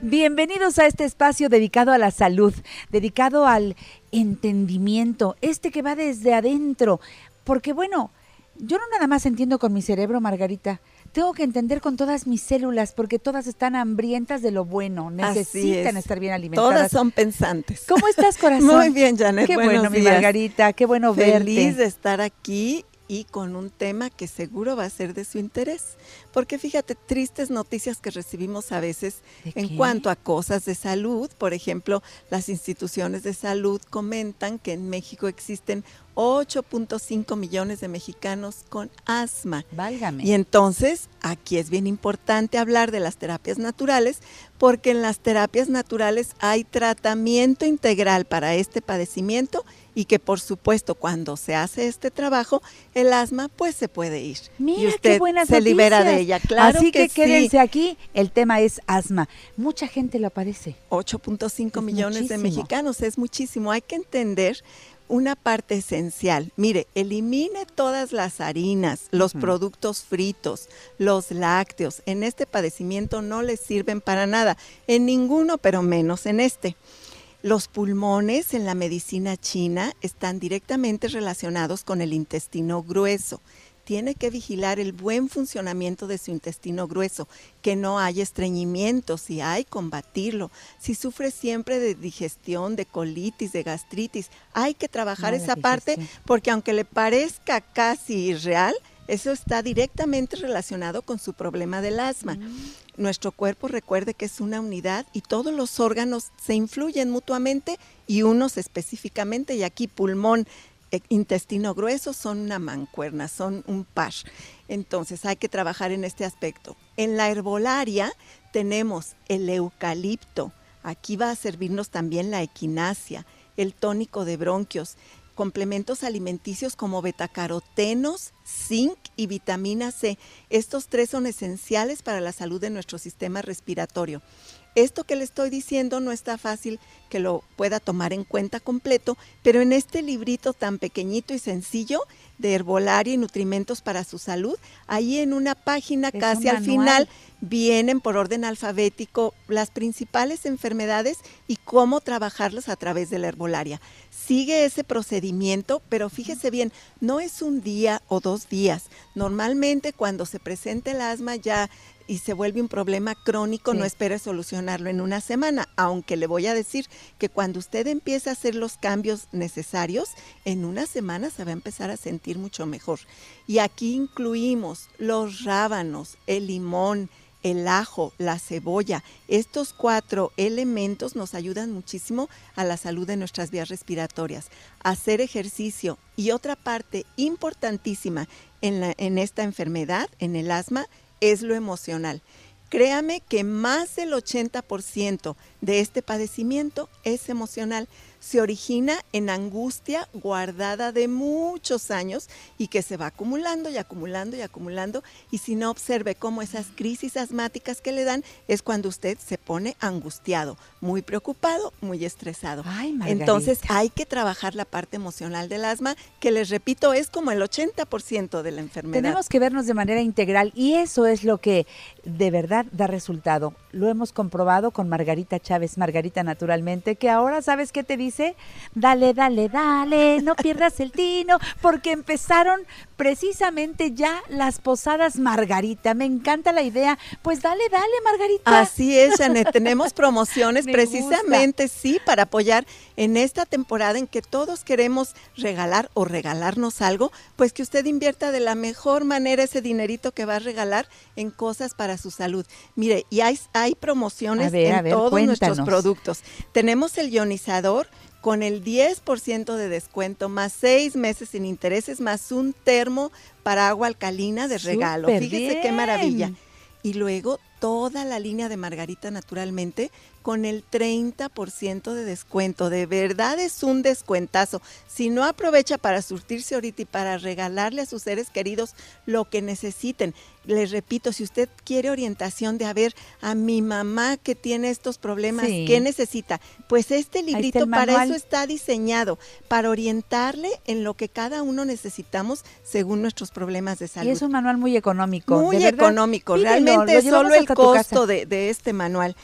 Bienvenidos a este espacio dedicado a la salud, dedicado al entendimiento, este que va desde adentro, porque bueno, yo no nada más entiendo con mi cerebro, Margarita, tengo que entender con todas mis células, porque todas están hambrientas de lo bueno, necesitan estar bien alimentadas. Todas son pensantes. ¿Cómo estás, corazón? Muy bien, Janet. Qué bueno, mi Margarita, qué bueno Feliz de estar aquí y con un tema que seguro va a ser de su interés. Porque fíjate, tristes noticias que recibimos a veces en cuanto a cosas de salud. Por ejemplo, las instituciones de salud comentan que en México existen 8.5 millones de mexicanos con asma. Válgame. Y entonces, aquí es bien importante hablar de las terapias naturales, porque en las terapias naturales hay tratamiento integral para este padecimiento y que por supuesto cuando se hace este trabajo, el asma pues se puede ir. Mira y usted qué se libera de ella, claro. Así que, quédense aquí, el tema es asma. Mucha gente lo padece. 8.5 millones de mexicanos, es muchísimo. Hay que entender una parte esencial. Mire, elimine todas las harinas, los productos fritos, los lácteos. En este padecimiento no les sirven para nada, en ninguno, pero menos en este. Los pulmones en la medicina china están directamente relacionados con el intestino grueso tiene que vigilar el buen funcionamiento de su intestino grueso, que no haya estreñimiento, si hay, combatirlo. Si sufre siempre de digestión, de colitis, de gastritis, hay que trabajar esa parte porque aunque le parezca casi irreal, eso está directamente relacionado con su problema del asma. Mm. Nuestro cuerpo recuerde que es una unidad y todos los órganos se influyen mutuamente y unos específicamente, y aquí pulmón intestino grueso son una mancuerna, son un par. Entonces hay que trabajar en este aspecto. En la herbolaria tenemos el eucalipto. Aquí va a servirnos también la equinacia, el tónico de bronquios, complementos alimenticios como betacarotenos, zinc y vitamina C. Estos tres son esenciales para la salud de nuestro sistema respiratorio. Esto que le estoy diciendo no está fácil que lo pueda tomar en cuenta completo, pero en este librito tan pequeñito y sencillo de herbolaria y nutrimentos para su salud, ahí en una página casi al final vienen por orden alfabético las principales enfermedades y cómo trabajarlas a través de la herbolaria. Sigue ese procedimiento, pero fíjese bien, no es un día o dos días. Normalmente cuando se presenta el asma ya y se vuelve un problema crónico, no espere solucionarlo en una semana, aunque le voy a decir que cuando usted empieza a hacer los cambios necesarios, en una semana se va a empezar a sentir mucho mejor. Y aquí incluimos los rábanos, el limón, el ajo, la cebolla. Estos cuatro elementos nos ayudan muchísimo a la salud de nuestras vías respiratorias. Hacer ejercicio y otra parte importantísima en, en esta enfermedad, en el asma, es lo emocional. Créame que más del 80% de este padecimiento es emocional se origina en angustia guardada de muchos años y que se va acumulando y acumulando y acumulando. Y si no observe cómo esas crisis asmáticas que le dan es cuando usted se pone angustiado, muy preocupado, muy estresado. Entonces hay que trabajar la parte emocional del asma, que les repito es como el 80% de la enfermedad. Tenemos que vernos de manera integral y eso es lo que de verdad da resultado. Lo hemos comprobado con Margarita Chávez, Margarita naturalmente, que ahora sabes qué te dice Dale, dale, dale, no pierdas el tino, porque empezaron precisamente ya las posadas Margarita. Me encanta la idea. Pues dale, dale, Margarita. Así es, Janet. Tenemos promociones precisamente, sí, para apoyar en esta temporada en que todos queremos regalar o regalarnos algo, pues que usted invierta de la mejor manera ese dinerito que va a regalar en cosas para su salud. Mire, y hay, promociones en todos nuestros productos. Tenemos el ionizador con el 10% de descuento, más seis meses sin intereses, más un termo para agua alcalina de regalo. Fíjese qué maravilla. Y luego toda la línea de Margarita naturalmente con el 30% de descuento. De verdad es un descuentazo. Si no aprovecha para surtirse ahorita y para regalarle a sus seres queridos lo que necesiten les repito, si usted quiere orientación de a ver a mi mamá que tiene estos problemas, ¿qué necesita? Pues este librito para eso está diseñado, para orientarle en lo que cada uno necesitamos según nuestros problemas de salud. Y es un manual muy económico. Muy económico, realmente es solo el costo de, de este manual.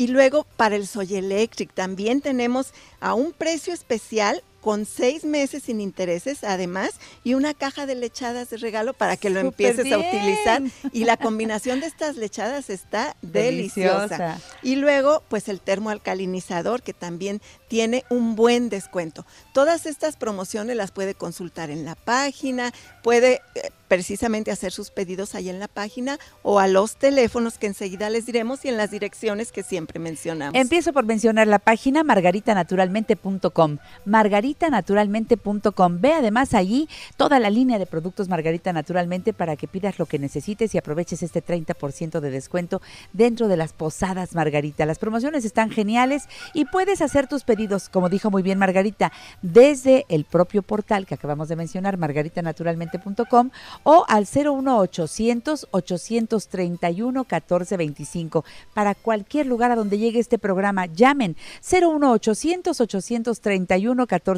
Y luego para el Soy Electric también tenemos a un precio especial con seis meses sin intereses además y una caja de lechadas de regalo para que lo empieces a utilizar. Y la combinación de estas lechadas está deliciosa. Y luego, pues el termoalcalinizador que también tiene un buen descuento. Todas estas promociones las puede consultar en la página, puede eh, precisamente hacer sus pedidos ahí en la página o a los teléfonos que enseguida les diremos y en las direcciones que siempre mencionamos. Empiezo por mencionar la página margaritanaturalmente.com. Margarita margaritanaturalmente.com. Ve además allí toda la línea de productos Margarita Naturalmente para que pidas lo que necesites y aproveches este 30% de descuento dentro de las posadas Margarita. Las promociones están geniales y puedes hacer tus pedidos, como dijo muy bien Margarita, desde el propio portal que acabamos de mencionar, margaritanaturalmente.com o al 01800 831 1425 para cualquier lugar a donde llegue este programa. Llamen 01800 831 1425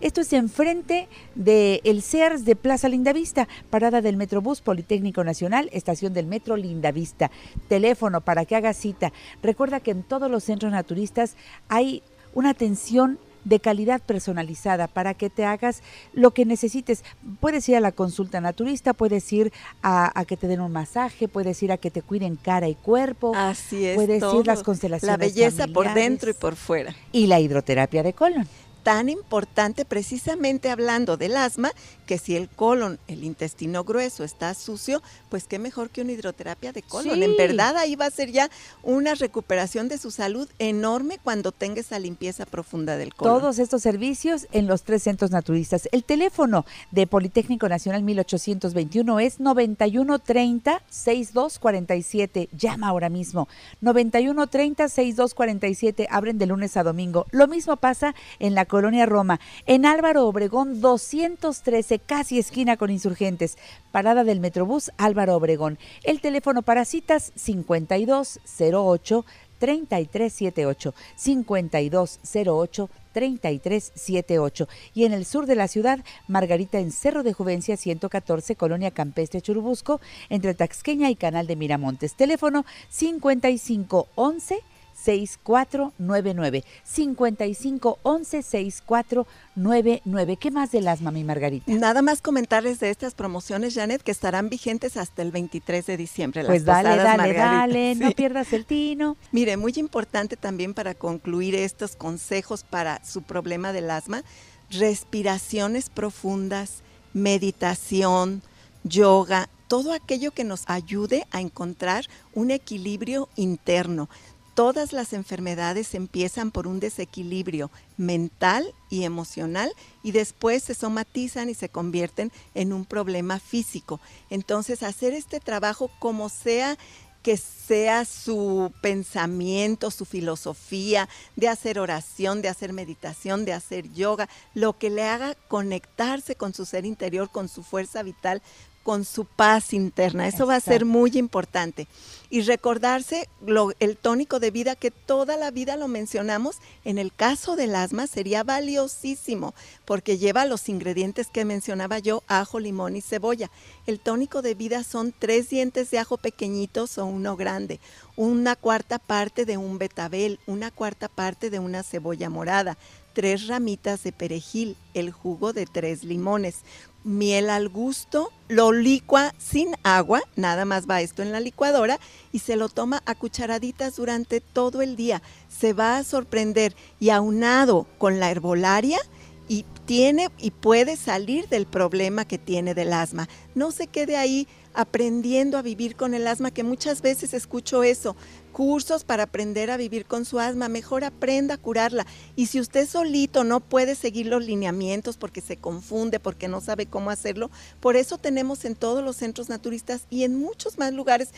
Esto es enfrente del de CERS de Plaza Lindavista, parada del Metrobús Politécnico Nacional, estación del Metro Lindavista. Teléfono para que hagas cita. Recuerda que en todos los centros naturistas hay una atención de calidad personalizada para que te hagas lo que necesites. Puedes ir a la consulta naturista, puedes ir a, que te den un masaje, puedes ir a que te cuiden cara y cuerpo. Así es. Puedes ir ir las constelaciones. La belleza por dentro y por fuera. Y la hidroterapia de colon tan importante precisamente hablando del asma que si el colon, el intestino grueso está sucio, pues qué mejor que una hidroterapia de colon. En verdad ahí va a ser ya una recuperación de su salud enorme cuando tenga esa limpieza profunda del colon. Todos estos servicios en los tres centros naturistas. El teléfono de Politécnico Nacional 1821 es 9130 6247. Llama ahora mismo. 9130 6247. Abren de lunes a domingo. Lo mismo pasa en la colonia Roma, en Álvaro Obregón 213 casi esquina con Insurgentes, parada del Metrobús Álvaro Obregón. El teléfono para citas 5208 3378 5208 3378 y en el sur de la ciudad, Margarita en Cerro de Juvencia 114, Colonia Campestre Churubusco, entre Taxqueña y Canal de Miramontes. Teléfono 5511 6499 5511 6499 ¿Qué más del asma, mi Margarita? Nada más comentarles de estas promociones, Janet, que estarán vigentes hasta el 23 de diciembre. Pues dale, dale, dale, no pierdas el tino. Mire, muy importante también para concluir estos consejos para su problema del asma, respiraciones profundas, meditación, yoga, todo aquello que nos ayude a encontrar un equilibrio interno todas las enfermedades empiezan por un desequilibrio mental y emocional y después se somatizan y se convierten en un problema físico. Entonces, hacer este trabajo como sea que sea su pensamiento, su filosofía, de hacer oración, de hacer meditación, de hacer yoga, lo que le haga conectarse con su ser interior, con su fuerza vital, con su paz interna. Eso va a ser muy importante. Y recordarse el tónico de vida que toda la vida lo mencionamos, en el caso del asma sería valiosísimo porque lleva los ingredientes que mencionaba yo, ajo, limón y cebolla. El tónico de vida son tres dientes de ajo pequeñitos o uno grande, una cuarta parte de un betabel, una cuarta parte de una cebolla morada, tres ramitas de perejil, el jugo de tres limones, miel al gusto, lo licua sin agua, nada más va esto en la licuadora y se lo toma a cucharaditas durante todo el día. Se va a sorprender y aunado con la herbolaria, y tiene y puede salir del problema que tiene del asma. No se quede ahí aprendiendo a vivir con el asma, que muchas veces escucho eso, cursos para aprender a vivir con su asma, mejor aprenda a curarla. Y si usted solito no puede seguir los lineamientos porque se confunde, porque no sabe cómo hacerlo, por eso tenemos en todos los centros naturistas y en muchos más lugares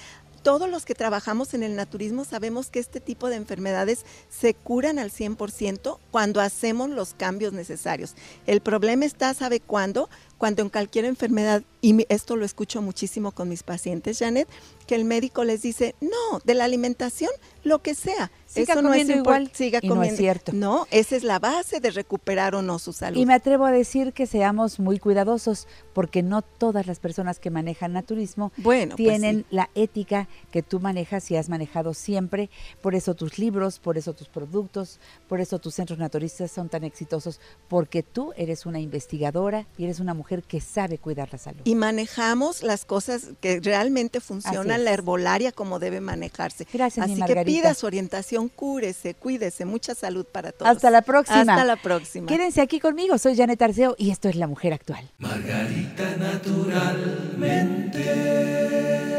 todos los que trabajamos en el naturismo sabemos que este tipo de enfermedades se curan al 100% cuando hacemos los cambios necesarios. El problema está, ¿sabe cuándo? cuando en cualquier enfermedad, y esto lo escucho muchísimo con mis pacientes, Janet, que el médico les dice, no, de la alimentación, lo que sea. Siga Eso comiendo no es igual, siga y No es cierto. No, esa es la base de recuperar o no su salud. Y me atrevo a decir que seamos muy cuidadosos, porque no todas las personas que manejan naturismo pues tienen la ética que tú manejas y has manejado siempre. Por eso tus libros, por eso tus productos, por eso tus centros naturistas son tan exitosos, porque tú eres una investigadora y eres una mujer que sabe cuidar la salud. Y manejamos las cosas que realmente funcionan, la herbolaria como debe manejarse. Gracias, Así que pida su orientación, cúrese, cuídese, mucha salud para todos. Hasta la próxima. Hasta la próxima. Quédense aquí conmigo, soy Janet Arceo y esto es La Mujer Actual. Margarita naturalmente.